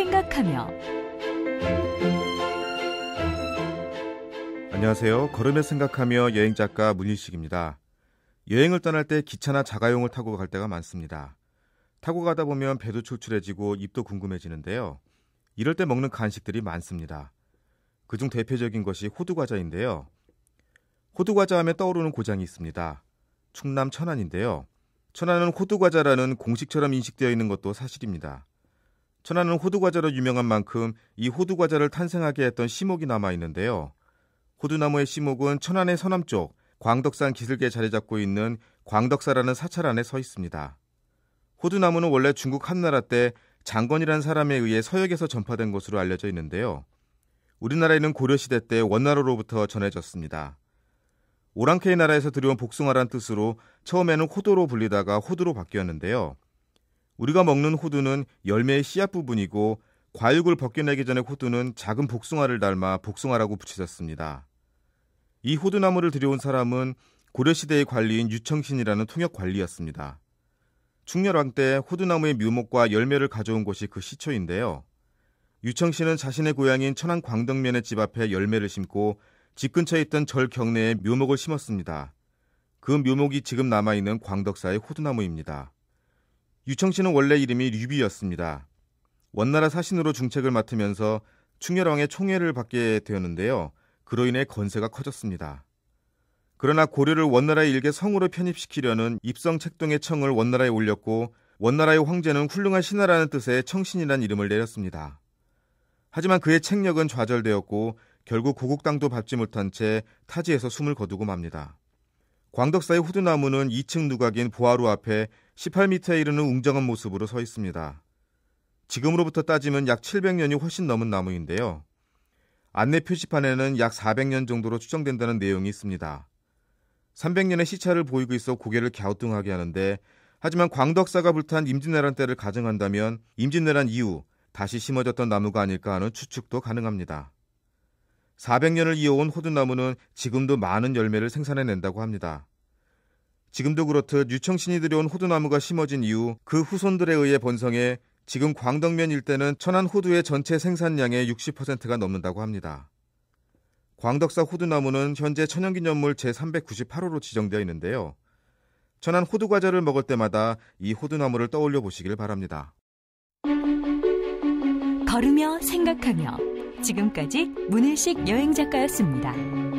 생각하며 안녕하세요. 걸음에 생각하며 여행 작가 문일식입니다. 여행을 떠날 때 기차나 자가용을 타고 갈 때가 많습니다. 타고 가다 보면 배도 출출해지고 입도 궁금해지는데요. 이럴 때 먹는 간식들이 많습니다. 그중 대표적인 것이 호두과자인데요. 호두과자 하면 떠오르는 고장이 있습니다. 충남 천안인데요. 천안은 호두과자라는 공식처럼 인식되어 있는 것도 사실입니다. 천안은 호두과자로 유명한 만큼 이 호두과자를 탄생하게 했던 시목이 남아 있는데요. 호두나무의 시목은 천안의 서남쪽 광덕산 기슭에 자리 잡고 있는 광덕사라는 사찰 안에 서 있습니다. 호두나무는 원래 중국 한나라 때 장건이라는 사람에 의해 서역에서 전파된 것으로 알려져 있는데요. 우리나라에는 고려시대 때 원나라로부터 전해졌습니다. 오랑캐의 나라에서 들여온 복숭아란 뜻으로 처음에는 호도로 불리다가 호두로 바뀌었는데요. 우리가 먹는 호두는 열매의 씨앗 부분이고 과육을 벗겨내기 전에 호두는 작은 복숭아를 닮아 복숭아라고 붙이셨습니다이 호두나무를 들여온 사람은 고려시대의 관리인 유청신이라는 통역관리였습니다. 충렬왕 때 호두나무의 묘목과 열매를 가져온 곳이 그 시초인데요. 유청신은 자신의 고향인 천안 광덕면의 집 앞에 열매를 심고 집 근처에 있던 절 경내에 묘목을 심었습니다. 그 묘목이 지금 남아있는 광덕사의 호두나무입니다. 유청 씨는 원래 이름이 류비였습니다. 원나라 사신으로 중책을 맡으면서 충렬왕의 총애를 받게 되었는데요. 그로 인해 건세가 커졌습니다. 그러나 고려를 원나라의 일개 성으로 편입시키려는 입성책동의 청을 원나라에 올렸고 원나라의 황제는 훌륭한 신하라는 뜻의 청신이란 이름을 내렸습니다. 하지만 그의 책력은 좌절되었고 결국 고국 당도 밟지 못한 채 타지에서 숨을 거두고 맙니다. 광덕사의 호두나무는 2층 누각인 보아루 앞에 18m에 이르는 웅장한 모습으로 서 있습니다. 지금으로부터 따지면 약 700년이 훨씬 넘은 나무인데요. 안내 표지판에는 약 400년 정도로 추정된다는 내용이 있습니다. 300년의 시차를 보이고 있어 고개를 갸우뚱하게 하는데 하지만 광덕사가 불탄 임진왜란 때를 가정한다면 임진왜란 이후 다시 심어졌던 나무가 아닐까 하는 추측도 가능합니다. 400년을 이어온 호두나무는 지금도 많은 열매를 생산해낸다고 합니다. 지금도 그렇듯 유청신이 들여온 호두나무가 심어진 이후 그 후손들에 의해 번성해 지금 광덕면 일대는 천안 호두의 전체 생산량의 60%가 넘는다고 합니다. 광덕사 호두나무는 현재 천연기념물 제398호로 지정되어 있는데요. 천안 호두과자를 먹을 때마다 이 호두나무를 떠올려 보시길 바랍니다. 걸으며 생각하며 지금까지 문일식 여행작가였습니다.